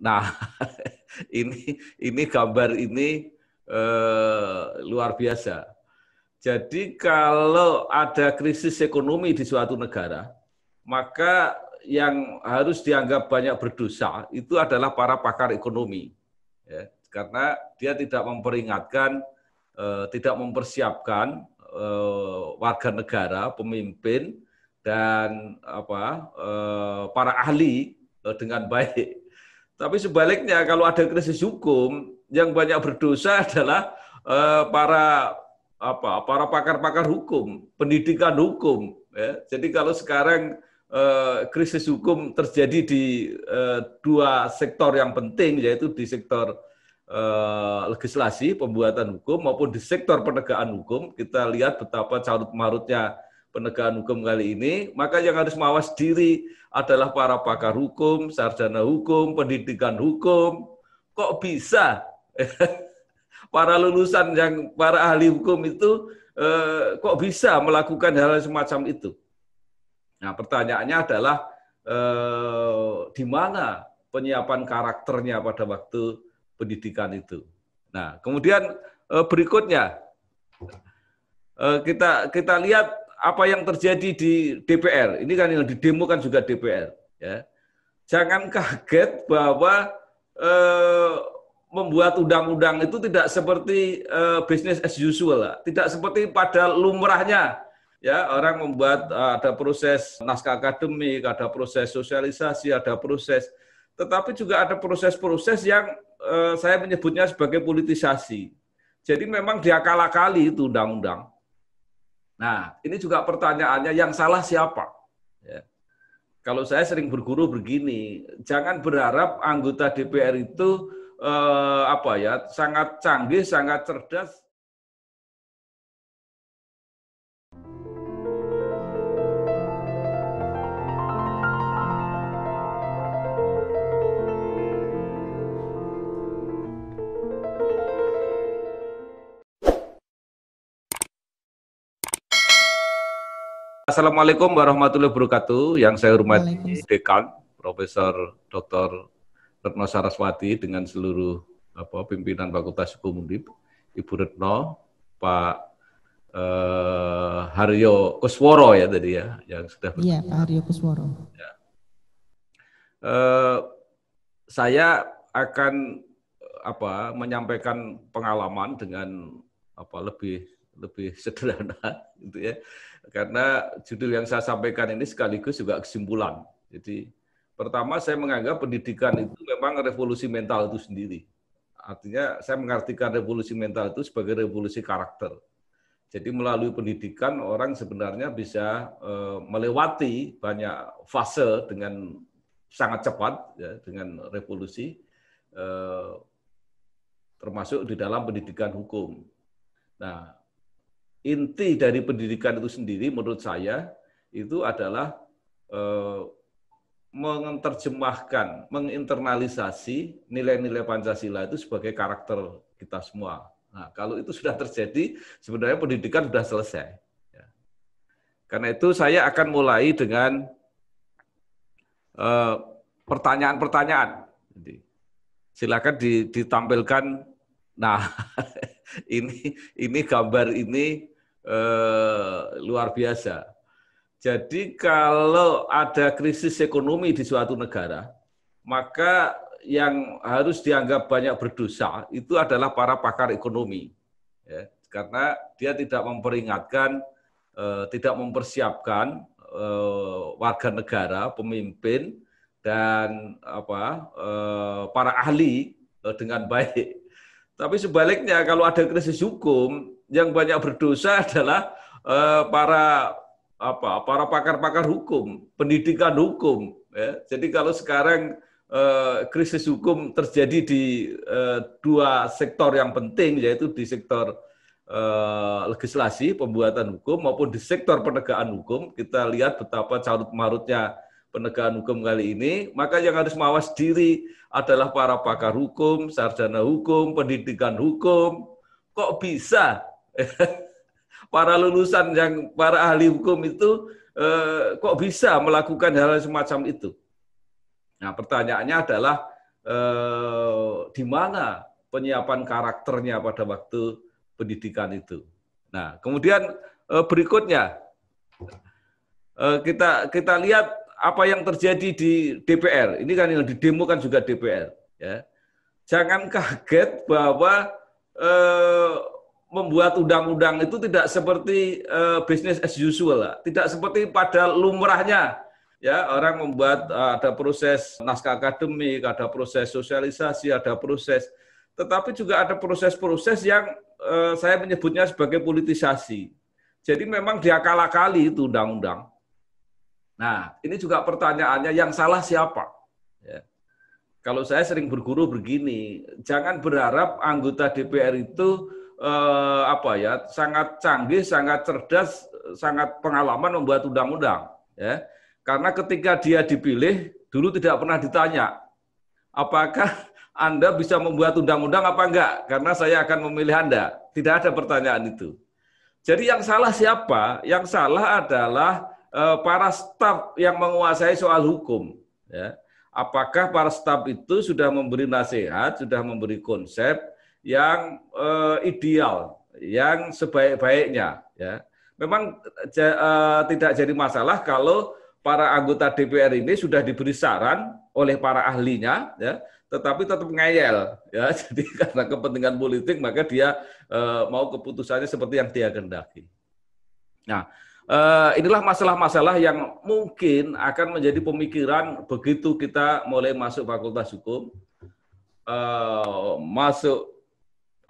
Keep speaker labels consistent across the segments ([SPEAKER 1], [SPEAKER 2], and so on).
[SPEAKER 1] Nah, ini ini gambar ini eh, luar biasa. Jadi kalau ada krisis ekonomi di suatu negara, maka yang harus dianggap banyak berdosa itu adalah para pakar ekonomi, ya, karena dia tidak memperingatkan, eh, tidak mempersiapkan eh, warga negara, pemimpin dan apa eh, para ahli eh, dengan baik tapi sebaliknya kalau ada krisis hukum, yang banyak berdosa adalah eh, para apa para pakar-pakar hukum, pendidikan hukum. Ya. Jadi kalau sekarang eh, krisis hukum terjadi di eh, dua sektor yang penting, yaitu di sektor eh, legislasi pembuatan hukum maupun di sektor penegakan hukum, kita lihat betapa carut marutnya penegakan hukum kali ini, maka yang harus mawas diri adalah para pakar hukum, sarjana hukum, pendidikan hukum. Kok bisa para lulusan yang para ahli hukum itu eh, kok bisa melakukan hal, semacam itu? Nah, pertanyaannya adalah eh, di mana penyiapan karakternya pada waktu pendidikan itu. Nah, kemudian eh, berikutnya kita kita lihat apa yang terjadi di DPR. Ini kan yang didemokan juga DPR. Ya. Jangan kaget bahwa eh, membuat undang-undang itu tidak seperti eh, bisnis bisnis as usual, lah. tidak seperti pada lumrahnya. Ya, orang membuat eh, ada proses naskah akademik, ada proses sosialisasi, ada proses tetapi juga ada proses-proses yang eh, saya menyebutnya sebagai politisasi. Jadi memang dia kali itu undang-undang. Nah, ini juga pertanyaannya yang salah siapa? Ya. Kalau saya sering berguru begini, jangan berharap anggota DPR itu eh, apa ya sangat canggih, sangat cerdas. Assalamualaikum warahmatullahi wabarakatuh. Yang saya hormati Dekan Profesor Dr. Retno Saraswati dengan seluruh apa, pimpinan Fakultas Hukum Undip, Ibu Retno, Pak eh, Haryo Kusworo ya tadi ya, yang sudah berkata. Iya, Pak Haryo Kusworo. Ya. Eh, saya akan apa menyampaikan pengalaman dengan apa lebih lebih sederhana gitu ya karena judul yang saya sampaikan ini sekaligus juga kesimpulan. Jadi pertama saya menganggap pendidikan itu memang revolusi mental itu sendiri. Artinya saya mengartikan revolusi mental itu sebagai revolusi karakter. Jadi melalui pendidikan orang sebenarnya bisa eh, melewati banyak fase dengan sangat cepat ya, dengan revolusi eh, termasuk di dalam pendidikan hukum. Nah, inti dari pendidikan itu sendiri menurut saya itu adalah eh, menerjemahkan, menginternalisasi nilai-nilai Pancasila itu sebagai karakter kita semua. Nah, kalau itu sudah terjadi, sebenarnya pendidikan sudah selesai. Ya. Karena itu saya akan mulai dengan eh, pertanyaan-pertanyaan. Uh, silakan ditampilkan. Nah, ini ini gambar ini eh, luar biasa. Jadi kalau ada krisis ekonomi di suatu negara, maka yang harus dianggap banyak berdosa itu adalah para pakar ekonomi, ya, karena dia tidak memperingatkan, eh, tidak mempersiapkan eh, warga negara, pemimpin dan apa eh, para ahli eh, dengan baik tapi sebaliknya kalau ada krisis hukum, yang banyak berdosa adalah eh, para apa para pakar-pakar hukum, pendidikan hukum. Ya. Jadi kalau sekarang eh, krisis hukum terjadi di eh, dua sektor yang penting, yaitu di sektor eh, legislasi pembuatan hukum maupun di sektor penegakan hukum, kita lihat betapa carut marutnya penegakan hukum kali ini, maka yang harus mawas diri adalah para pakar hukum, sarjana hukum, pendidikan hukum. Kok bisa para lulusan yang para ahli hukum itu eh, kok bisa melakukan hal, semacam itu? Nah, pertanyaannya adalah eh, di mana penyiapan karakternya pada waktu pendidikan itu. Nah, kemudian eh, berikutnya kita kita lihat apa yang terjadi di DPR. Ini kan yang didemo kan juga DPR. Ya. Jangan kaget bahwa eh, membuat undang-undang itu tidak seperti eh, bisnis bisnis as usual, lah. tidak seperti pada lumrahnya. Ya, orang membuat eh, ada proses naskah akademik, ada proses sosialisasi, ada proses tetapi juga ada proses-proses yang eh, saya menyebutnya sebagai politisasi. Jadi memang dia kali itu undang-undang. Nah, ini juga pertanyaannya yang salah siapa? Ya. Kalau saya sering berguru begini, jangan berharap anggota DPR itu eh, apa ya sangat canggih, sangat cerdas, sangat pengalaman membuat undang-undang. Ya. Karena ketika dia dipilih, dulu tidak pernah ditanya apakah Anda bisa membuat undang-undang apa enggak, karena saya akan memilih Anda. Tidak ada pertanyaan itu. Jadi yang salah siapa? Yang salah adalah Eh, para staf yang menguasai soal hukum. Ya. Apakah para staf itu sudah memberi nasihat, sudah memberi konsep yang uh, ideal, yang sebaik-baiknya. Ya. Memang uh, tidak jadi masalah kalau para anggota DPR ini sudah diberi saran oleh para ahlinya, ya, tetapi tetap ngeyel, ya. Jadi karena kepentingan politik maka dia uh, mau keputusannya seperti yang dia kendaki. Nah, Eh, inilah masalah-masalah yang mungkin akan menjadi pemikiran begitu kita mulai masuk fakultas hukum, uh, masuk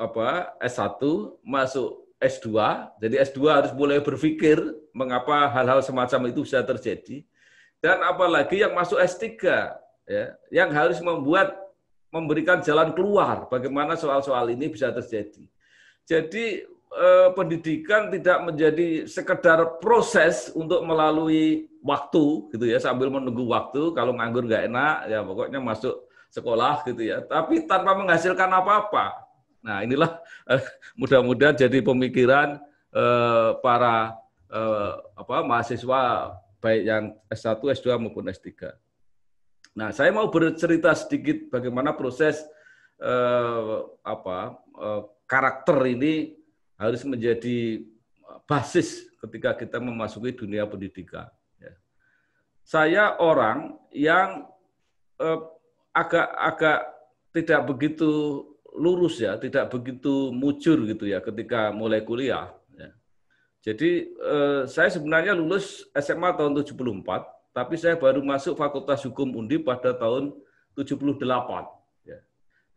[SPEAKER 1] apa S1, masuk S2. Jadi S2 harus mulai berpikir mengapa hal-hal semacam itu bisa terjadi. Dan apalagi yang masuk S3 ya, yang harus membuat memberikan jalan keluar bagaimana soal-soal ini bisa terjadi. Jadi eh, pendidikan tidak menjadi sekedar proses untuk melalui waktu gitu ya sambil menunggu waktu kalau nganggur nggak enak ya pokoknya masuk sekolah gitu ya tapi tanpa menghasilkan apa-apa nah inilah eh, mudah-mudahan jadi pemikiran eh, para eh, apa mahasiswa baik yang S1 S2 maupun S3 nah saya mau bercerita sedikit bagaimana proses eh, apa eh, karakter ini harus menjadi eh, basis ketika kita memasuki dunia pendidikan. Ya. Saya orang yang agak-agak eh, tidak begitu lurus ya, tidak begitu mujur gitu ya ketika mulai kuliah. Ya. Jadi eh, saya sebenarnya lulus SMA tahun 74, tapi saya baru masuk Fakultas Hukum Undi pada tahun 78. Ya.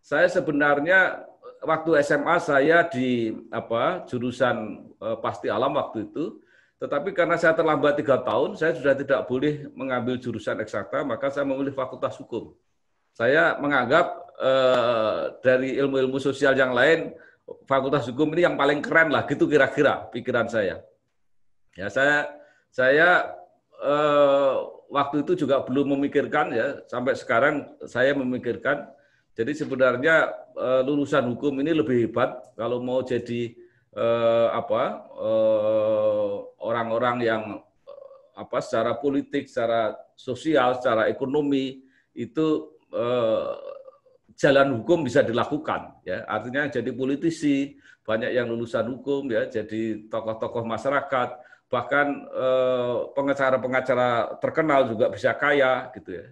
[SPEAKER 1] Saya sebenarnya waktu SMA saya di apa jurusan eh, pasti alam waktu itu, tetapi karena saya terlambat tiga tahun, saya sudah tidak boleh mengambil jurusan eksakta, maka saya memilih fakultas hukum. Saya menganggap eh, dari ilmu-ilmu sosial yang lain fakultas hukum ini yang paling keren lah, gitu kira-kira pikiran saya. Ya saya saya eh, waktu itu juga belum memikirkan ya sampai sekarang saya memikirkan jadi sebenarnya eh, lulusan hukum ini lebih hebat kalau mau jadi uh, apa eh, orang-orang uh, yang apa secara politik, secara sosial, secara ekonomi itu uh, jalan hukum bisa dilakukan ya artinya jadi politisi banyak yang lulusan hukum ya jadi tokoh-tokoh masyarakat bahkan pengacara-pengacara terkenal juga bisa kaya gitu ya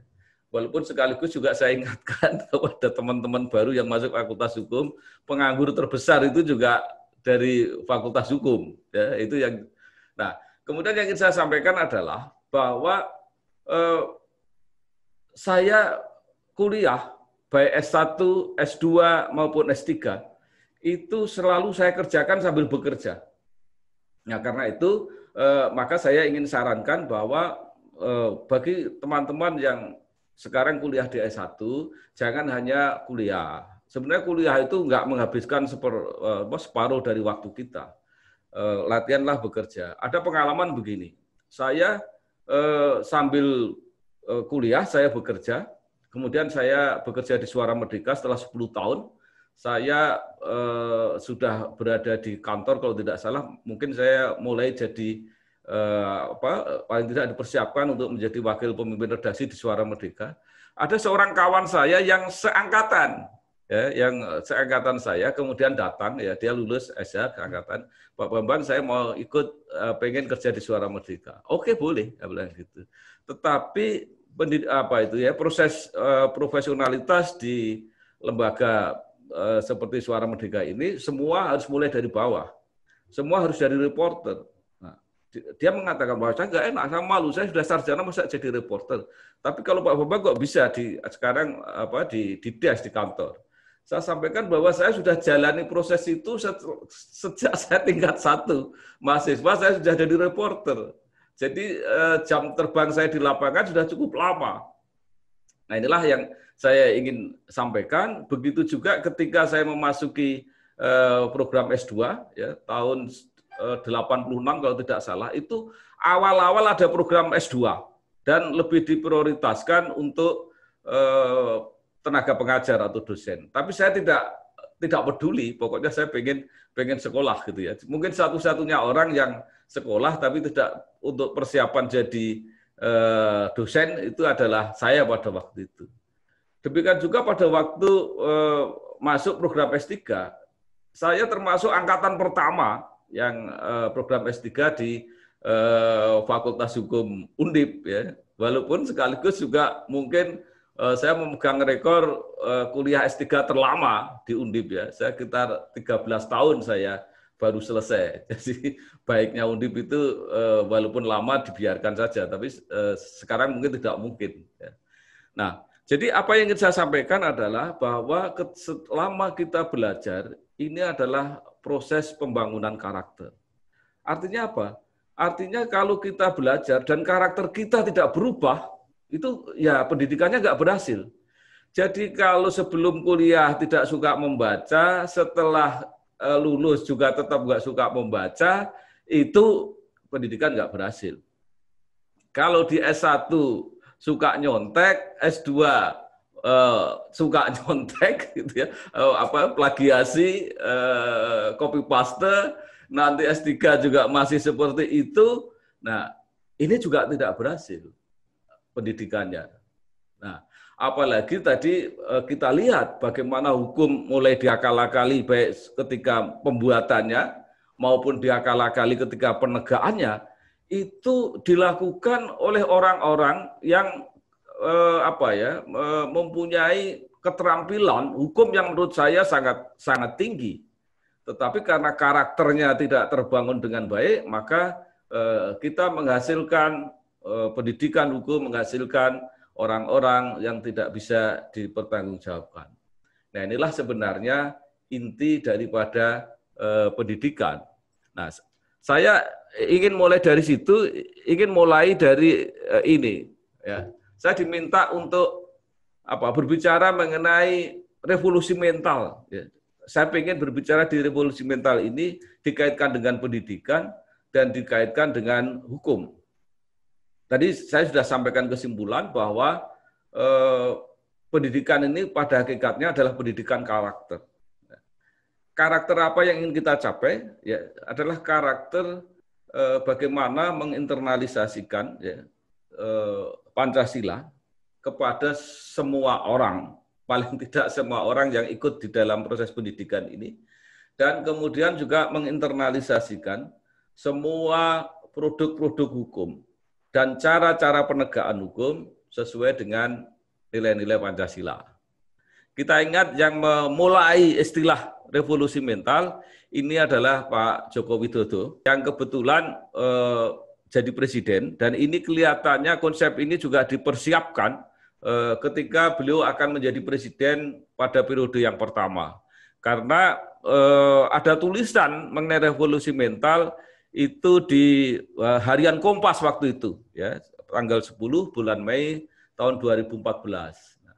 [SPEAKER 1] Walaupun sekaligus juga saya ingatkan kepada teman-teman baru yang masuk Fakultas Hukum, penganggur terbesar itu juga dari Fakultas Hukum. Ya, itu yang. Nah, kemudian yang ingin saya sampaikan adalah bahwa eh, saya kuliah baik S1, S2 maupun S3 itu selalu saya kerjakan sambil bekerja. Nah, karena itu eh, maka saya ingin sarankan bahwa eh, bagi teman-teman yang sekarang kuliah di S1, jangan hanya kuliah. Sebenarnya kuliah itu nggak menghabiskan seper, eh, separuh dari waktu kita. Eh, latihanlah bekerja. Ada pengalaman begini, saya eh, sambil kuliah, saya bekerja, kemudian saya bekerja di Suara Merdeka setelah 10 tahun, saya sudah berada di kantor kalau tidak salah, mungkin saya mulai jadi Eh, apa paling tidak dipersiapkan untuk menjadi wakil pemimpin redaksi di Suara Merdeka. Ada seorang kawan saya yang seangkatan, ya, yang seangkatan saya kemudian datang ya dia lulus SH keangkatan Pak Bambang saya mau ikut eh, pengen kerja di Suara Merdeka oke boleh ya bilang gitu tetapi pendid, apa itu ya proses uh, profesionalitas di lembaga seperti Suara Merdeka ini semua harus mulai dari bawah semua harus dari reporter dia mengatakan bahwa saya nggak enak, saya malu, saya sudah sarjana masa jadi reporter. Tapi kalau Pak bapak kok bisa di sekarang apa di di dias di kantor. Saya sampaikan bahwa saya sudah jalani proses itu sejak saya tingkat satu mahasiswa saya sudah jadi reporter. Jadi eh, jam terbang saya di lapangan sudah cukup lama. Nah inilah yang saya ingin sampaikan. Begitu juga ketika saya memasuki eh, program S2 ya tahun 86 eh, kalau tidak salah itu awal-awal ada program S2 dan lebih diprioritaskan untuk eh, tenaga pengajar atau dosen. Tapi saya tidak tidak peduli, pokoknya saya pengen pengen sekolah gitu ya. Mungkin satu-satunya orang yang sekolah tapi tidak untuk persiapan jadi eh, dosen itu adalah saya pada waktu itu. Demikian juga pada waktu masuk program S3, saya termasuk angkatan pertama yang uh, program S3 di uh, Fakultas Hukum Undip ya. Walaupun sekaligus juga mungkin uh, saya memegang rekor uh, kuliah S3 terlama di Undip ya. Saya sekitar 13 tahun saya baru selesai. Jadi baiknya Undip itu uh, walaupun lama dibiarkan saja, tapi uh, sekarang mungkin tidak mungkin. Ya. Nah, jadi apa yang ingin saya sampaikan adalah bahwa selama kita belajar ini adalah proses pembangunan karakter. Artinya apa? Artinya kalau kita belajar dan karakter kita tidak berubah, itu ya pendidikannya nggak berhasil. Jadi kalau sebelum kuliah tidak suka membaca, setelah e, lulus juga tetap nggak suka membaca, itu pendidikan nggak berhasil. Kalau di S1 suka nyontek, S2 uh, suka nyontek gitu ya uh, apa plagiasi uh, copy paste nanti S3 juga masih seperti itu nah ini juga tidak berhasil pendidikannya nah apalagi tadi uh, kita lihat bagaimana hukum mulai diakal-akali baik ketika pembuatannya maupun diakal-akali ketika penegaannya itu dilakukan oleh orang-orang yang eh, apa ya eh, mempunyai keterampilan hukum yang menurut saya sangat sangat tinggi. Tetapi karena karakternya tidak terbangun dengan baik, maka eh, kita menghasilkan eh, pendidikan hukum menghasilkan orang-orang yang tidak bisa dipertanggungjawabkan. Nah, inilah sebenarnya inti daripada eh, pendidikan. Nah, saya ingin mulai dari situ, ingin mulai dari eh, ini ya saya diminta untuk apa berbicara mengenai revolusi mental. Ya. Saya ingin berbicara di revolusi mental ini dikaitkan dengan pendidikan dan dikaitkan dengan hukum. Tadi saya sudah sampaikan kesimpulan bahwa eh, pendidikan ini pada hakikatnya adalah pendidikan karakter. Karakter apa yang ingin kita capai? Ya, adalah karakter eh, bagaimana menginternalisasikan ya, eh, Pancasila kepada semua orang, paling tidak semua orang yang ikut di dalam proses pendidikan ini, dan kemudian juga menginternalisasikan semua produk-produk hukum dan cara-cara penegakan hukum sesuai dengan nilai-nilai Pancasila. Kita ingat yang memulai istilah revolusi mental ini adalah Pak Joko Widodo yang kebetulan eh, jadi presiden dan ini kelihatannya konsep ini juga dipersiapkan eh, ketika beliau akan menjadi presiden pada periode yang pertama. Karena eh, ada tulisan mengenai revolusi mental itu di eh, harian Kompas waktu itu ya, tanggal 10 bulan Mei tahun 2014. Nah,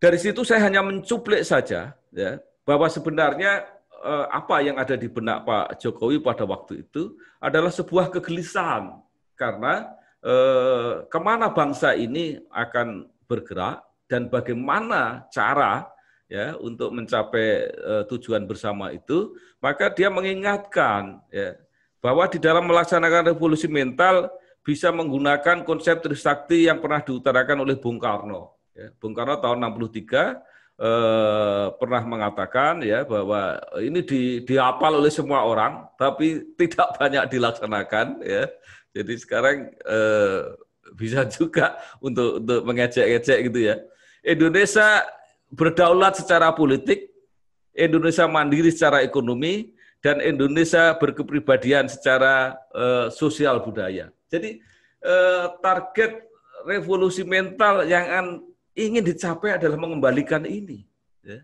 [SPEAKER 1] dari situ saya hanya mencuplik saja ya bahwa sebenarnya Eh, apa yang ada di benak Pak Jokowi pada waktu itu adalah sebuah kegelisahan karena eh, kemana bangsa ini akan bergerak dan bagaimana cara ya untuk mencapai eh, tujuan bersama itu maka dia mengingatkan ya bahwa di dalam melaksanakan revolusi mental bisa menggunakan konsep Trisakti yang pernah diutarakan oleh Bung Karno ya. Bung Karno tahun 63 Eh, pernah mengatakan ya bahwa ini di, dihafal oleh semua orang tapi tidak banyak dilaksanakan ya. Jadi sekarang eh, bisa juga untuk untuk mengejek-ejek gitu ya. Indonesia berdaulat secara politik, Indonesia mandiri secara ekonomi, dan Indonesia berkepribadian secara eh, sosial budaya. Jadi eh, target revolusi mental yang ingin dicapai adalah mengembalikan ini. Ya.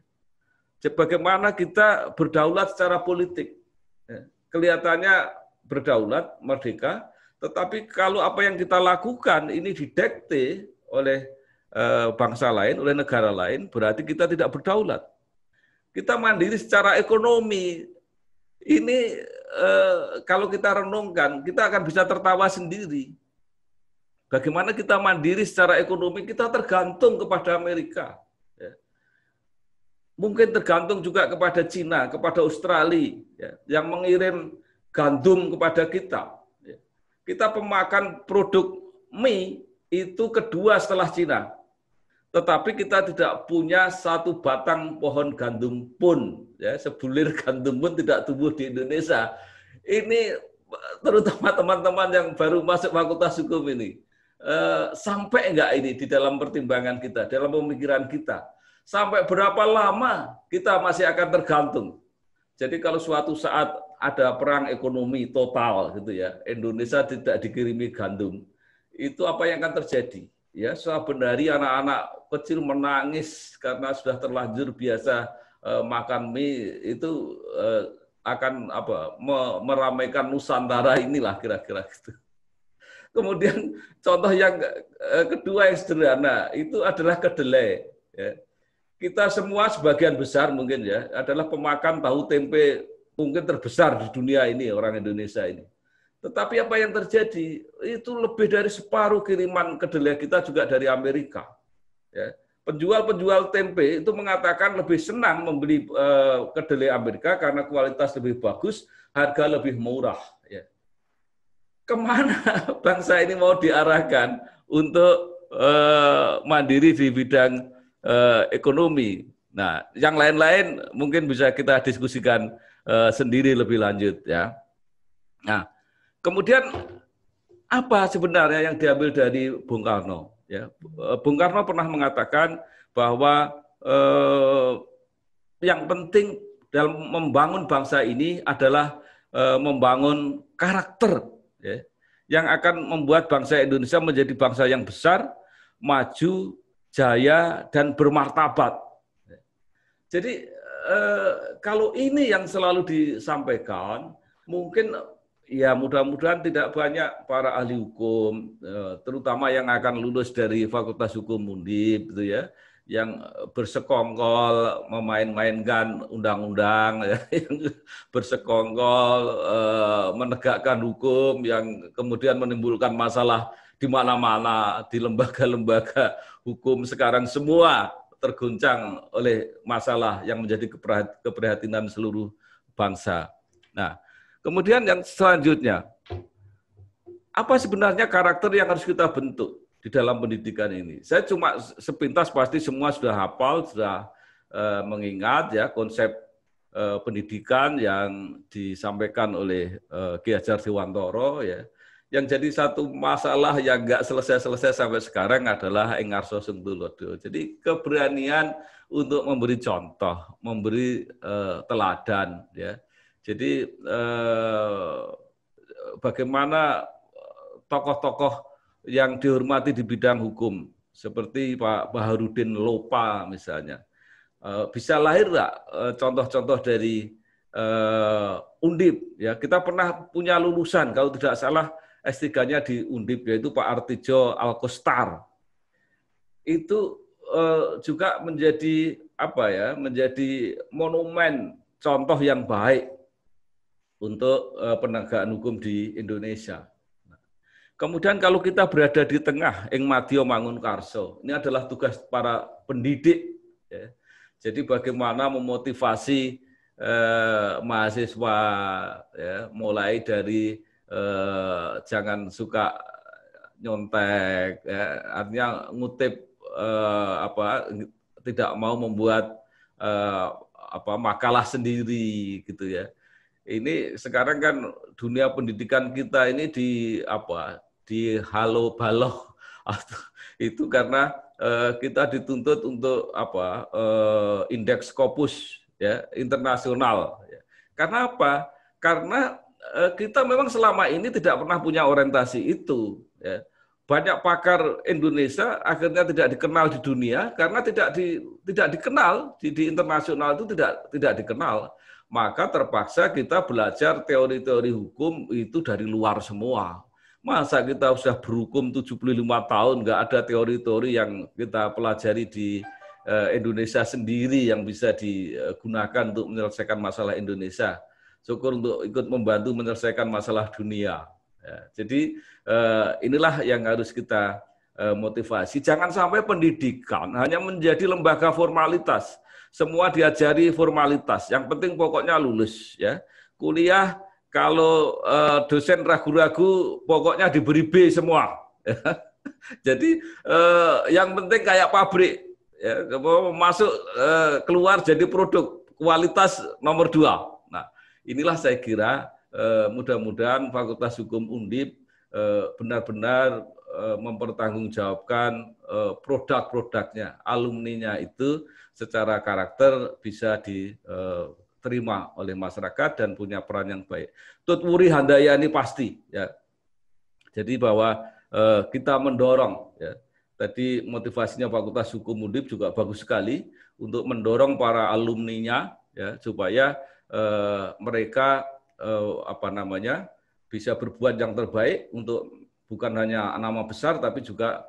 [SPEAKER 1] Sebagaimana kita berdaulat secara politik. Ya. Kelihatannya berdaulat, merdeka, tetapi kalau apa yang kita lakukan ini didekte oleh eh, bangsa lain, oleh negara lain, berarti kita tidak berdaulat. Kita mandiri secara ekonomi. Ini eh, kalau kita renungkan, kita akan bisa tertawa sendiri Bagaimana kita mandiri secara ekonomi, kita tergantung kepada Amerika. Ya. Mungkin tergantung juga kepada Cina, kepada Australia, ya, yang mengirim gandum kepada kita. Ya. Kita pemakan produk mie itu kedua setelah Cina. Tetapi kita tidak punya satu batang pohon gandum pun, ya, sebulir gandum pun tidak tumbuh di Indonesia. Ini terutama teman-teman yang baru masuk fakultas hukum ini Eh, sampai enggak ini di dalam pertimbangan kita, dalam pemikiran kita? Sampai berapa lama kita masih akan tergantung? Jadi kalau suatu saat ada perang ekonomi total gitu ya, Indonesia tidak dikirimi gandum, itu apa yang akan terjadi? Ya, sebenarnya anak-anak kecil menangis karena sudah terlanjur biasa eh, makan mie itu eh, akan apa meramaikan Nusantara inilah kira-kira gitu. -kira. Kemudian contoh yang eh, kedua yang sederhana itu adalah kedelai. Ya. Kita semua sebagian besar mungkin ya adalah pemakan tahu tempe mungkin terbesar di dunia ini orang Indonesia ini. Tetapi apa yang terjadi itu lebih dari separuh kiriman kedelai kita juga dari Amerika. Ya. Penjual-penjual tempe itu mengatakan lebih senang membeli uh, kedelai Amerika karena kualitas lebih bagus, harga lebih murah kemana bangsa ini mau diarahkan untuk eh, mandiri di bidang eh, ekonomi. Nah, yang lain-lain mungkin bisa kita diskusikan eh, sendiri lebih lanjut ya. Nah, kemudian apa sebenarnya yang diambil dari Bung Karno? Ya, eh, Bung Karno pernah mengatakan bahwa eh, yang penting dalam membangun bangsa ini adalah eh, membangun karakter ya, yang akan membuat bangsa Indonesia menjadi bangsa yang besar, maju, jaya, dan bermartabat. Jadi eh, kalau ini yang selalu disampaikan, mungkin ya mudah-mudahan tidak banyak para ahli hukum, eh, terutama yang akan lulus dari Fakultas Hukum Undip, gitu ya, yang eh, bersekongkol memain-mainkan undang-undang, ya, yang bersekongkol eh, menegakkan hukum, yang kemudian menimbulkan masalah di mana-mana, di lembaga-lembaga hukum sekarang semua terguncang oleh masalah yang menjadi keprihatinan seluruh bangsa. Nah, kemudian yang selanjutnya, apa sebenarnya karakter yang harus kita bentuk? di dalam pendidikan ini. Saya cuma sepintas pasti semua sudah hafal, sudah eh, mengingat ya konsep eh, pendidikan yang disampaikan oleh eh, Ki Hajar Dewantoro ya. Yang jadi satu masalah yang nggak selesai-selesai sampai sekarang adalah Engarso Sentulodo. Jadi keberanian untuk memberi contoh, memberi eh, teladan ya. Jadi bagaimana tokoh-tokoh yang dihormati di bidang hukum seperti Pak Baharudin Lopa misalnya. Eh, bisa lahir nggak eh, contoh-contoh dari uh, Undip ya. Kita pernah punya lulusan kalau tidak salah S3-nya di Undip yaitu Pak Artijo Alkostar. Itu uh, juga menjadi apa ya? menjadi monumen contoh yang baik untuk uh, penegakan hukum di Indonesia. Kemudian kalau kita berada di tengah ing madya mangun karso, ini adalah tugas para pendidik ya. Jadi bagaimana memotivasi eh, mahasiswa ya, mulai dari eh, jangan suka nyontek ya, artinya ngutip eh, apa tidak mau membuat eh, apa makalah sendiri gitu ya. Ini sekarang kan dunia pendidikan kita ini di apa di halo baloh itu karena eh, kita dituntut untuk apa eh, indeks Scopus ya internasional ya. karena apa karena eh, kita memang selama ini tidak pernah punya orientasi itu ya. banyak pakar Indonesia akhirnya tidak dikenal di dunia karena tidak di tidak dikenal di, di internasional itu tidak tidak dikenal maka terpaksa kita belajar teori-teori hukum itu dari luar semua Masa kita sudah berhukum 75 tahun, nggak ada teori-teori yang kita pelajari di eh, Indonesia sendiri yang bisa digunakan untuk menyelesaikan masalah Indonesia. Syukur untuk ikut membantu menyelesaikan masalah dunia. Ya, jadi eh, inilah yang harus kita eh, motivasi. Jangan sampai pendidikan hanya menjadi lembaga formalitas. Semua diajari formalitas. Yang penting pokoknya lulus. Ya, kuliah kalau uh, dosen ragu-ragu pokoknya diberi B semua. Jadi uh, yang penting kayak pabrik ya, masuk uh, keluar jadi produk kualitas nomor dua. Nah inilah saya kira uh, mudah-mudahan Fakultas Hukum Undip benar benar-benar uh, mempertanggungjawabkan uh, produk-produknya, alumninya itu secara karakter bisa di uh, diterima oleh masyarakat dan punya peran yang baik. Tut Wuri Handayani pasti ya. Jadi bahwa eh, kita mendorong ya. Tadi motivasinya Fakultas Hukum Undip juga bagus sekali untuk mendorong para alumninya ya supaya eh, mereka eh, apa namanya bisa berbuat yang terbaik untuk bukan hanya nama besar tapi juga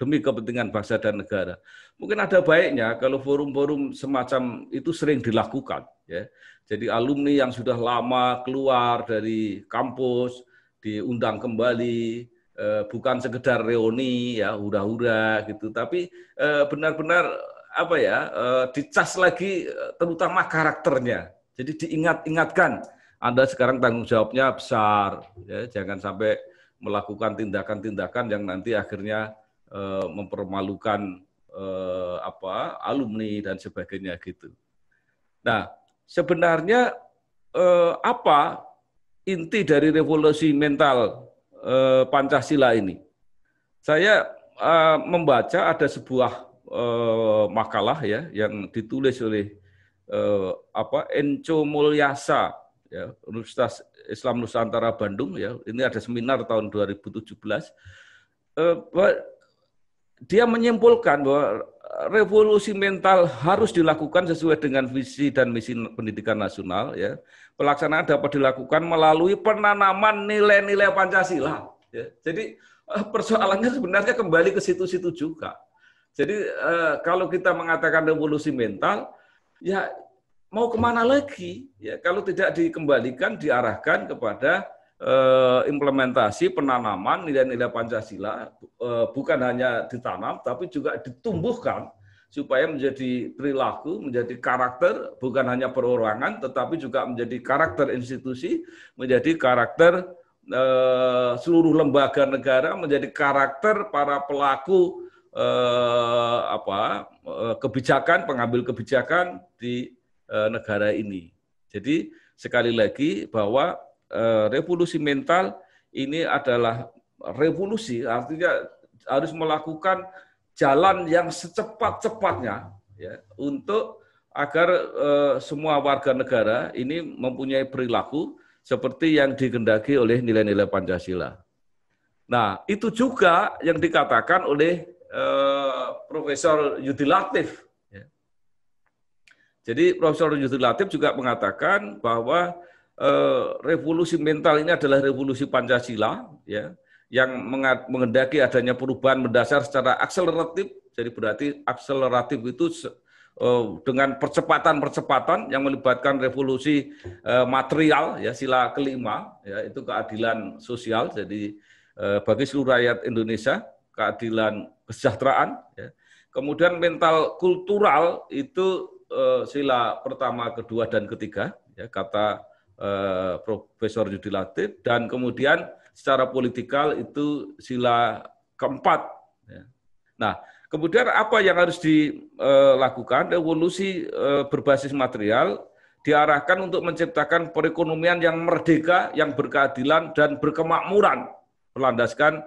[SPEAKER 1] demi kepentingan bangsa dan negara. Mungkin ada baiknya kalau forum-forum semacam itu sering dilakukan. Ya. Jadi alumni yang sudah lama keluar dari kampus diundang kembali eh, bukan sekedar reuni ya hura-hura gitu tapi benar eh, benar-benar apa ya eh, dicas lagi eh, terutama karakternya. Jadi diingat-ingatkan Anda sekarang tanggung jawabnya besar ya jangan sampai melakukan tindakan-tindakan yang nanti akhirnya eh, mempermalukan eh, apa alumni dan sebagainya gitu. Nah, sebenarnya eh, apa inti dari revolusi mental eh, Pancasila ini? Saya eh, membaca ada sebuah eh, makalah ya yang ditulis oleh eh, apa Enco Mulyasa ya Universitas Islam Nusantara Bandung ya. Ini ada seminar tahun 2017. Eh, dia menyimpulkan bahwa revolusi mental harus dilakukan sesuai dengan visi dan misi pendidikan nasional ya. Pelaksanaan dapat dilakukan melalui penanaman nilai-nilai Pancasila ya. Jadi eh, persoalannya sebenarnya kembali ke situ-situ juga. Jadi eh, kalau kita mengatakan revolusi mental ya mau kemana lagi ya kalau tidak dikembalikan diarahkan kepada Eh, implementasi penanaman nilai-nilai Pancasila eh, bukan hanya ditanam tapi juga ditumbuhkan supaya menjadi perilaku, menjadi karakter bukan hanya perorangan tetapi juga menjadi karakter institusi, menjadi karakter eh, seluruh lembaga negara, menjadi karakter para pelaku apa kebijakan, pengambil kebijakan di negara ini. Jadi sekali lagi bahwa Eh, revolusi mental ini adalah revolusi, artinya harus melakukan jalan yang secepat-cepatnya ya, untuk agar eh, semua warga negara ini mempunyai perilaku seperti yang digendaki oleh nilai-nilai Pancasila. Nah, itu juga yang dikatakan oleh eh, Profesor Yudi Latif. Ya. Jadi Profesor Yudi Latif juga mengatakan bahwa Eh, revolusi mental ini adalah revolusi Pancasila ya yang mengendaki adanya perubahan mendasar secara akseleratif. Jadi berarti akseleratif itu eh, dengan percepatan-percepatan yang melibatkan revolusi eh, material ya sila kelima ya itu keadilan sosial. Jadi bagi seluruh rakyat Indonesia keadilan kesejahteraan ya. Kemudian mental kultural itu sila pertama, kedua dan ketiga ya kata Eh, profesor Yudi Latif dan kemudian secara politikal itu sila keempat. Ya. Nah, kemudian apa yang harus dilakukan? Eh, Revolusi eh, berbasis material diarahkan untuk menciptakan perekonomian yang merdeka, yang berkeadilan dan berkemakmuran, berlandaskan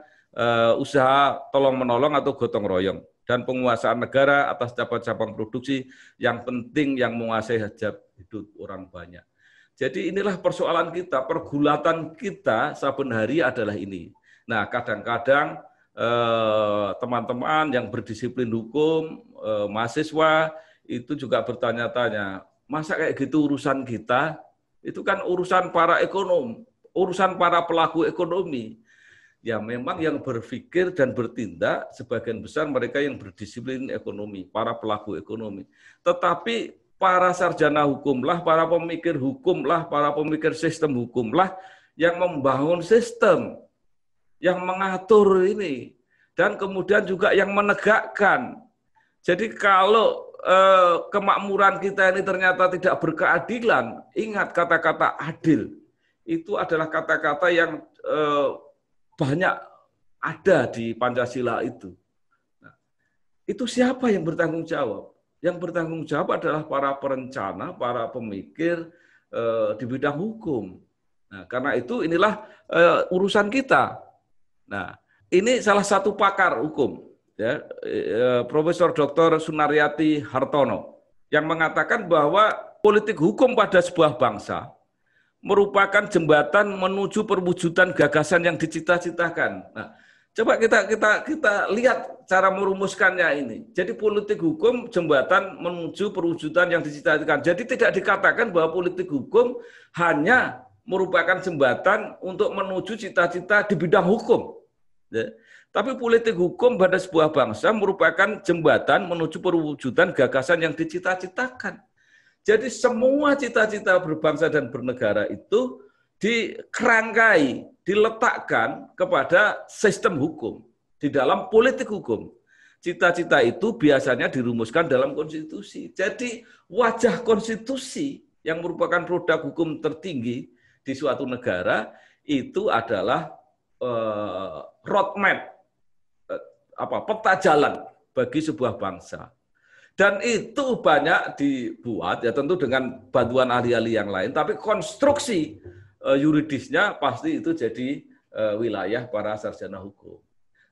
[SPEAKER 1] usaha tolong menolong atau gotong royong dan penguasaan negara atas cabang-cabang produksi yang penting yang menguasai hajab hidup orang banyak. Jadi inilah persoalan kita, pergulatan kita saben hari adalah ini. Nah, kadang-kadang eh, teman-teman yang berdisiplin hukum, eh, mahasiswa itu juga bertanya-tanya, masa kayak gitu urusan kita? Itu kan urusan para ekonom, urusan para pelaku ekonomi. Ya memang yang berpikir dan bertindak sebagian besar mereka yang berdisiplin ekonomi, para pelaku ekonomi. Tetapi para sarjana hukumlah, para pemikir hukumlah, para pemikir sistem hukumlah yang membangun sistem, yang mengatur ini, dan kemudian juga yang menegakkan. Jadi kalau eh, kemakmuran kita ini ternyata tidak berkeadilan, ingat kata-kata adil itu adalah kata-kata yang eh, banyak ada di Pancasila itu. Nah, itu siapa yang bertanggung jawab? Yang bertanggung jawab adalah para perencana, para pemikir eh, di bidang hukum. Nah, karena itu inilah eh, urusan kita. Nah, ini salah satu pakar hukum, ya, eh, Profesor Dr. Sunaryati Hartono, yang mengatakan bahwa politik hukum pada sebuah bangsa merupakan jembatan menuju perwujudan gagasan yang dicita-citakan. Nah, Coba kita kita kita lihat cara merumuskannya ini. Jadi politik hukum jembatan menuju perwujudan yang dicita-citakan. Jadi tidak dikatakan bahwa politik hukum hanya merupakan jembatan untuk menuju cita-cita di bidang hukum. Ya. Tapi politik hukum pada sebuah bangsa merupakan jembatan menuju perwujudan gagasan yang dicita-citakan. Jadi semua cita-cita berbangsa dan bernegara itu dikerangkai diletakkan kepada sistem hukum, di dalam politik hukum. Cita-cita itu biasanya dirumuskan dalam konstitusi. Jadi wajah konstitusi yang merupakan produk hukum tertinggi di suatu negara itu adalah uh, roadmap uh, apa peta jalan bagi sebuah bangsa. Dan itu banyak dibuat ya tentu dengan bantuan ahli-ahli yang lain, tapi konstruksi Eh, yuridisnya pasti itu jadi eh, wilayah para sarjana hukum.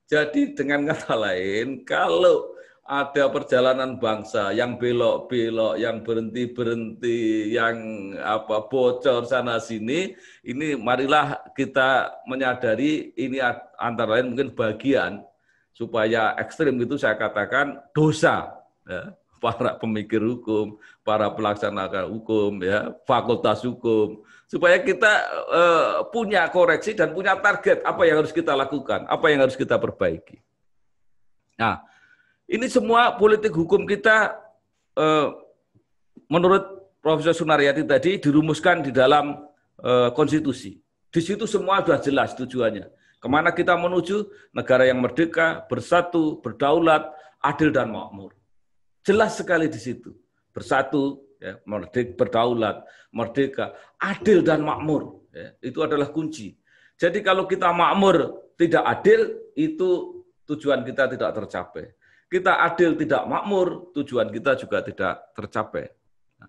[SPEAKER 1] Jadi dengan kata lain, kalau ada perjalanan bangsa yang belok-belok, yang berhenti-berhenti, yang apa bocor sana sini, ini marilah kita menyadari ini antara lain mungkin bagian supaya ekstrim itu saya katakan dosa ya, para pemikir hukum, para pelaksana hukum, ya fakultas hukum, supaya kita uh, punya koreksi dan punya target apa yang harus kita lakukan, apa yang harus kita perbaiki. Nah, ini semua politik hukum kita uh, menurut Profesor Sunaryati tadi dirumuskan di dalam uh, konstitusi. Di situ semua sudah jelas tujuannya. Kemana kita menuju? Negara yang merdeka, bersatu, berdaulat, adil dan makmur. Jelas sekali di situ. Bersatu, ya, merdek, berdaulat, merdeka, adil dan makmur. Ya, itu adalah kunci. Jadi kalau kita makmur tidak adil, itu tujuan kita tidak tercapai. Kita adil tidak makmur, tujuan kita juga tidak tercapai. Nah,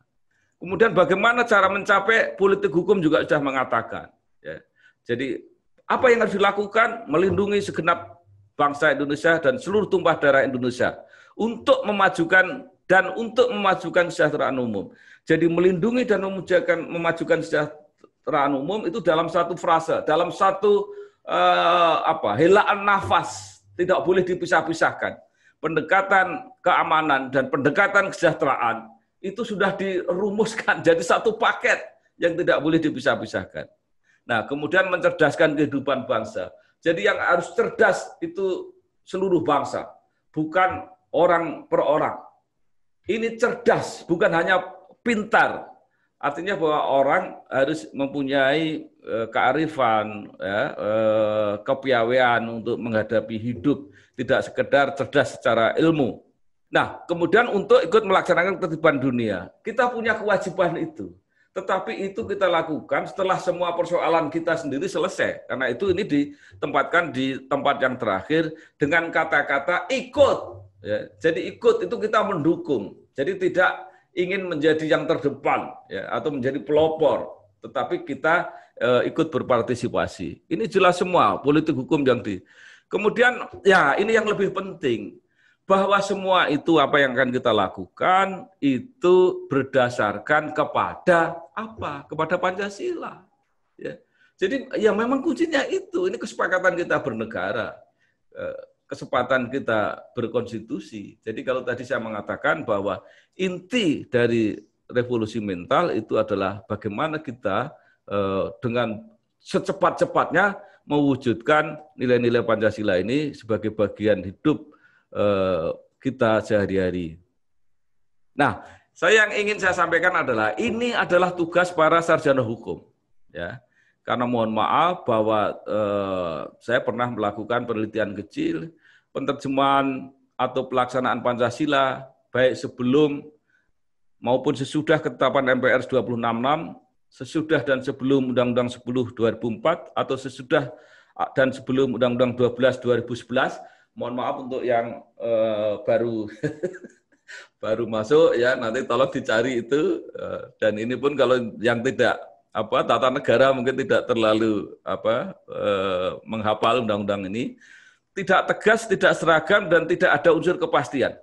[SPEAKER 1] kemudian bagaimana cara mencapai politik hukum juga sudah mengatakan. Ya. Jadi apa yang harus dilakukan melindungi segenap bangsa Indonesia dan seluruh tumpah darah Indonesia untuk memajukan dan untuk memajukan kesejahteraan umum. Jadi melindungi dan memajukan, memajukan kesejahteraan umum itu dalam satu frase, dalam satu eh, apa helaan nafas, tidak boleh dipisah-pisahkan. Pendekatan keamanan dan pendekatan kesejahteraan itu sudah dirumuskan jadi satu paket yang tidak boleh dipisah-pisahkan. Nah, kemudian mencerdaskan kehidupan bangsa. Jadi yang harus cerdas itu seluruh bangsa, bukan orang per orang ini cerdas, bukan hanya pintar. Artinya bahwa orang harus mempunyai e, kearifan, ya, e, kepiawaian untuk menghadapi hidup, tidak sekedar cerdas secara ilmu. Nah, kemudian untuk ikut melaksanakan ketertiban dunia, kita punya kewajiban itu. Tetapi itu kita lakukan setelah semua persoalan kita sendiri selesai. Karena itu ini ditempatkan di tempat yang terakhir dengan kata-kata ikut Ya, jadi ikut itu kita mendukung. Jadi tidak ingin menjadi yang terdepan ya, atau menjadi pelopor, tetapi kita e, ikut berpartisipasi. Ini jelas semua politik hukum yang di. Kemudian ya ini yang lebih penting bahwa semua itu apa yang akan kita lakukan itu berdasarkan kepada apa? Kepada Pancasila. Ya. Jadi ya memang kuncinya itu ini kesepakatan kita bernegara. Eh, kesempatan kita berkonstitusi. Jadi kalau tadi saya mengatakan bahwa inti dari revolusi mental itu adalah bagaimana kita eh, dengan secepat-cepatnya mewujudkan nilai-nilai Pancasila ini sebagai bagian hidup eh, kita sehari-hari. Nah, saya yang ingin saya sampaikan adalah ini adalah tugas para sarjana hukum. Ya, karena mohon maaf bahwa eh, saya pernah melakukan penelitian kecil penerjemahan atau pelaksanaan Pancasila baik sebelum maupun sesudah ketetapan MPR 266, sesudah dan sebelum Undang-Undang 10 2004 atau sesudah dan sebelum Undang-Undang 12 2011. Mohon maaf untuk yang eh, baru baru masuk ya nanti tolong dicari itu eh, dan ini pun kalau yang tidak apa tata negara mungkin tidak terlalu apa eh, menghafal undang-undang ini tidak tegas, tidak seragam dan tidak ada unsur kepastian.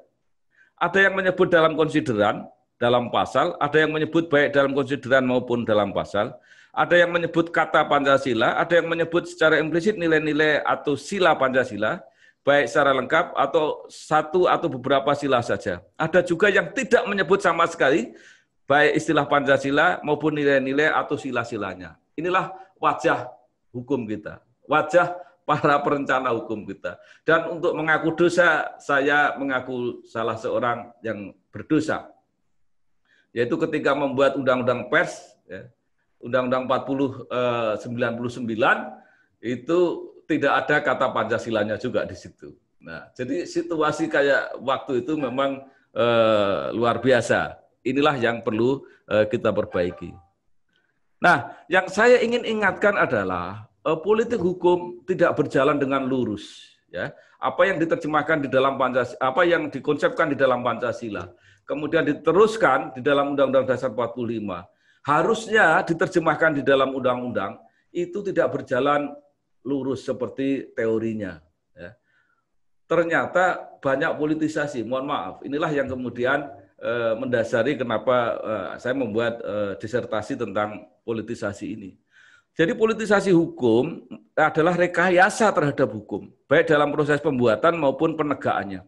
[SPEAKER 1] Ada yang menyebut dalam konsideran, dalam pasal, ada yang menyebut baik dalam konsideran maupun dalam pasal, ada yang menyebut kata Pancasila, ada yang menyebut secara implisit nilai-nilai atau sila Pancasila, baik secara lengkap atau satu atau beberapa sila saja. Ada juga yang tidak menyebut sama sekali, baik istilah Pancasila maupun nilai-nilai atau sila-silanya. Inilah wajah hukum kita, wajah para perencana hukum kita. Dan untuk mengaku dosa, saya mengaku salah seorang yang berdosa. Yaitu ketika membuat undang-undang pers, ya, undang-undang 40 eh, itu tidak ada kata Pancasilanya juga di situ. Nah, jadi situasi kayak waktu itu memang eh, luar biasa Inilah yang perlu eh, kita perbaiki. Nah, yang saya ingin ingatkan adalah eh, politik hukum tidak berjalan dengan lurus. Ya, apa yang diterjemahkan di dalam Pancasila, apa yang dikonsepkan di dalam Pancasila, kemudian diteruskan di dalam Undang-Undang Dasar 45, harusnya diterjemahkan di dalam undang-undang itu tidak berjalan lurus seperti teorinya. Ya. Ternyata banyak politisasi. Mohon maaf, inilah yang kemudian Eh, mendasari kenapa eh, saya membuat eh, disertasi tentang politisasi ini. Jadi politisasi hukum adalah rekayasa terhadap hukum, baik dalam proses pembuatan maupun penegakannya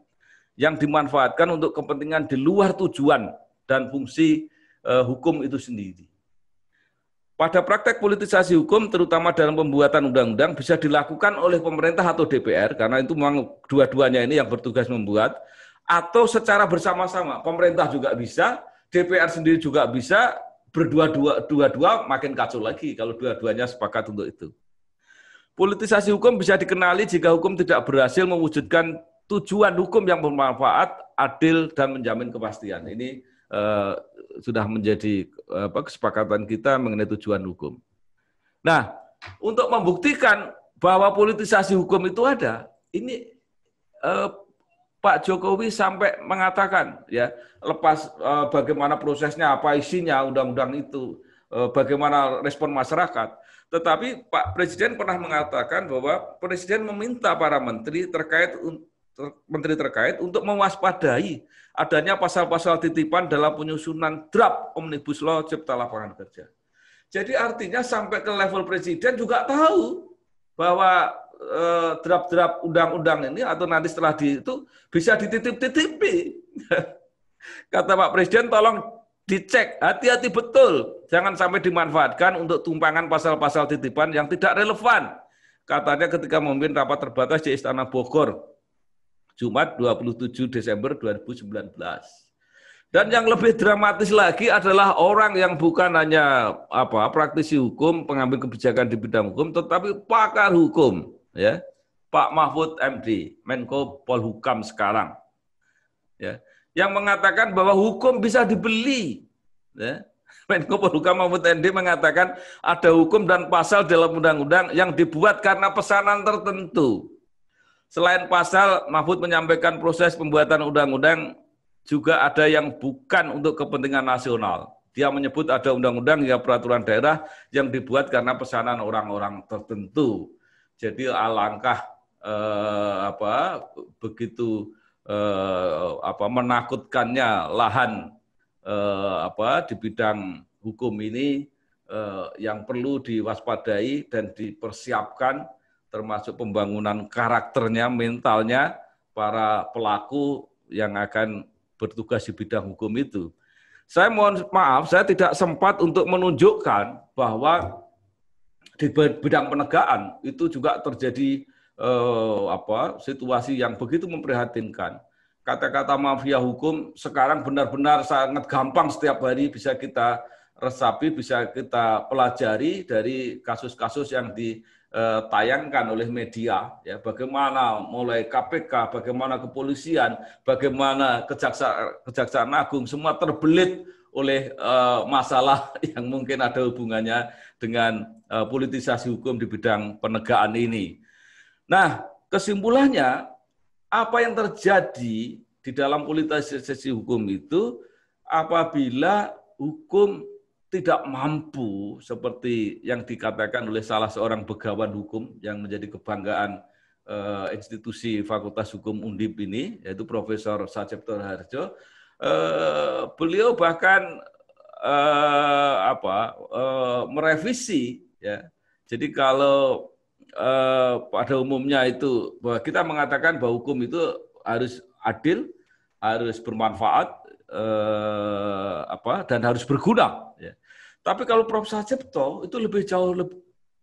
[SPEAKER 1] yang dimanfaatkan untuk kepentingan di luar tujuan dan fungsi hukum itu sendiri. Pada praktek politisasi hukum, terutama dalam pembuatan undang-undang, bisa dilakukan oleh pemerintah atau DPR, karena itu memang dua-duanya ini yang bertugas membuat, atau secara bersama-sama. Pemerintah juga bisa, DPR sendiri juga bisa, berdua-dua dua-dua makin kacau lagi kalau dua-duanya sepakat untuk itu. Politisasi hukum bisa dikenali jika hukum tidak berhasil mewujudkan tujuan hukum yang bermanfaat, adil dan menjamin kepastian. Ini eh, sudah menjadi apa, kesepakatan kita mengenai tujuan hukum. Nah, untuk membuktikan bahwa politisasi hukum itu ada, ini eh, Pak Jokowi sampai mengatakan ya lepas eh, bagaimana prosesnya apa isinya undang-undang itu eh, bagaimana respon masyarakat tetapi Pak Presiden pernah mengatakan bahwa Presiden meminta para menteri terkait ter, menteri terkait untuk mewaspadai adanya pasal-pasal titipan dalam penyusunan draft omnibus law cipta lapangan kerja. Jadi artinya sampai ke level presiden juga tahu bahwa Eh, drap-drap uh, undang-undang ini atau nanti setelah di itu bisa dititip-titipi. Kata Pak Presiden tolong dicek, hati-hati betul. Jangan sampai dimanfaatkan untuk tumpangan pasal-pasal titipan yang tidak relevan. Katanya ketika memimpin rapat terbatas di Istana Bogor, Jumat 27 Desember 2019. Dan yang lebih dramatis lagi adalah orang yang bukan hanya apa praktisi hukum, pengambil kebijakan di bidang hukum, tetapi pakar hukum ya Pak Mahfud MD, Menko Polhukam sekarang, ya, yang mengatakan bahwa hukum bisa dibeli. Ya. Menko Polhukam Mahfud MD mengatakan ada hukum dan pasal dalam undang-undang yang dibuat karena pesanan tertentu. Selain pasal, Mahfud menyampaikan proses pembuatan undang-undang juga ada yang bukan untuk kepentingan nasional. Dia menyebut ada undang-undang hingga ya, peraturan daerah yang dibuat karena pesanan orang-orang tertentu. Jadi alangkah eh, apa begitu eh, apa menakutkannya lahan eh, apa di bidang hukum ini eh, yang perlu diwaspadai dan dipersiapkan termasuk pembangunan karakternya, mentalnya para pelaku yang akan bertugas di bidang hukum itu. Saya mohon maaf, saya tidak sempat untuk menunjukkan bahwa di bidang penegakan itu juga terjadi eh, apa situasi yang begitu memprihatinkan. Kata-kata mafia hukum sekarang benar-benar sangat gampang setiap hari bisa kita resapi, bisa kita pelajari dari kasus-kasus yang ditayangkan eh, oleh media. Ya, bagaimana mulai KPK, bagaimana kepolisian, bagaimana kejaksaan, kejaksaan agung, semua terbelit oleh uh, masalah yang mungkin ada hubungannya dengan uh, politisasi hukum di bidang penegakan ini. Nah, kesimpulannya apa yang terjadi di dalam politisasi hukum itu apabila hukum tidak mampu seperti yang dikatakan oleh salah seorang begawan hukum yang menjadi kebanggaan uh, institusi Fakultas Hukum Undip ini yaitu Profesor Sajepto Harjo uh, beliau bahkan eh, apa eh, merevisi ya. Jadi kalau eh, pada umumnya itu bahwa kita mengatakan bahwa hukum itu harus adil, harus bermanfaat eh, apa dan harus berguna ya. Tapi kalau Prof Sajepto itu lebih jauh lebih,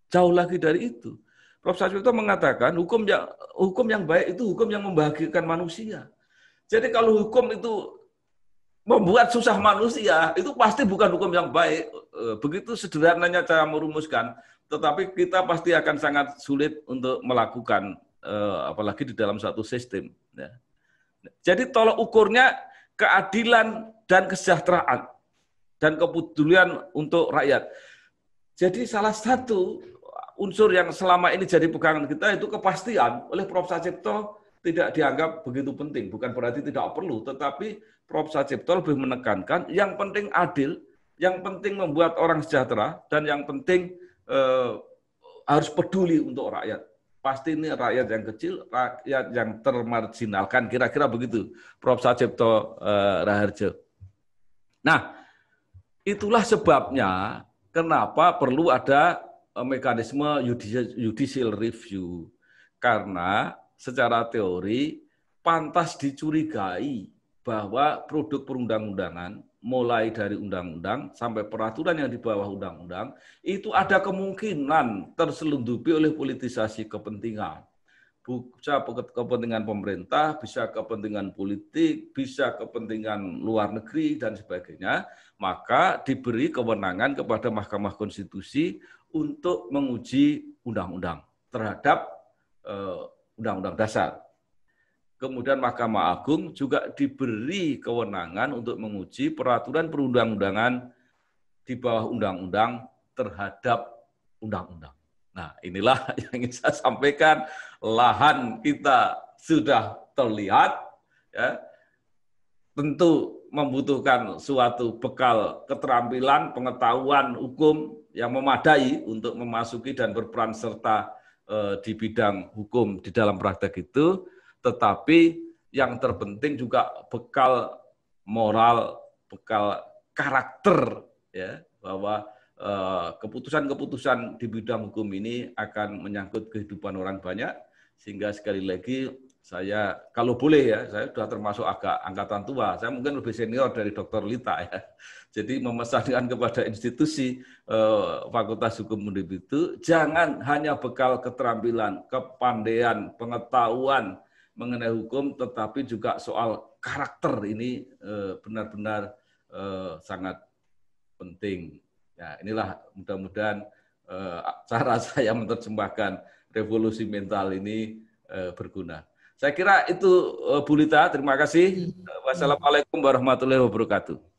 [SPEAKER 1] jauh lagi dari itu. Prof Sajepto mengatakan hukum yang hukum yang baik itu hukum yang membahagiakan manusia. Jadi kalau hukum itu membuat susah manusia itu pasti bukan hukum yang baik. Eh, begitu sederhananya cara merumuskan, tetapi kita pasti akan sangat sulit untuk melakukan, eh, apalagi di dalam satu sistem. Ya. Jadi tolak ukurnya keadilan dan kesejahteraan dan kepedulian untuk rakyat. Jadi salah satu unsur yang selama ini jadi pegangan kita itu kepastian oleh Prof. Sajipto tidak dianggap begitu penting. Bukan berarti tidak perlu, tetapi Prof. Sajipto lebih menekankan yang penting adil, yang penting membuat orang sejahtera, dan yang penting eh, harus peduli untuk rakyat. Pasti ini rakyat yang kecil, rakyat yang termarginalkan, kira-kira begitu Prof. Sajipto eh, Raharjo. Nah, itulah sebabnya kenapa perlu ada eh, mekanisme judicial review. Karena secara teori pantas dicurigai bahwa produk perundang-undangan mulai dari undang-undang sampai peraturan yang di bawah undang-undang itu ada kemungkinan terselundupi oleh politisasi kepentingan. Bisa kepentingan pemerintah, bisa kepentingan politik, bisa kepentingan luar negeri dan sebagainya, maka diberi kewenangan kepada Mahkamah Konstitusi untuk menguji undang-undang terhadap eh, Undang-Undang Dasar. Kemudian Mahkamah Agung juga diberi kewenangan untuk menguji peraturan perundang-undangan di bawah undang-undang terhadap undang-undang. Nah, inilah yang ingin saya sampaikan. Lahan kita sudah terlihat, ya, tentu membutuhkan suatu bekal keterampilan, pengetahuan hukum yang memadai untuk memasuki dan berperan serta Eh, di bidang hukum di dalam praktek itu, tetapi yang terpenting juga bekal moral, bekal karakter ya bahwa eh, keputusan-keputusan di bidang hukum ini akan menyangkut kehidupan orang banyak sehingga sekali lagi saya kalau boleh ya saya sudah termasuk agak angkatan tua saya mungkin lebih senior dari Dokter Lita ya jadi memesankan kepada institusi eh, Fakultas Hukum Undip itu jangan hanya bekal keterampilan, kepandaian, pengetahuan mengenai hukum, tetapi juga soal karakter ini eh, benar-benar eh, eh, sangat penting. Ya, inilah mudah-mudahan eh, cara saya menerjemahkan revolusi mental ini eh, berguna. Saya kira itu eh, Bu Lita, terima kasih. Hmm. Wassalamualaikum warahmatullahi wabarakatuh.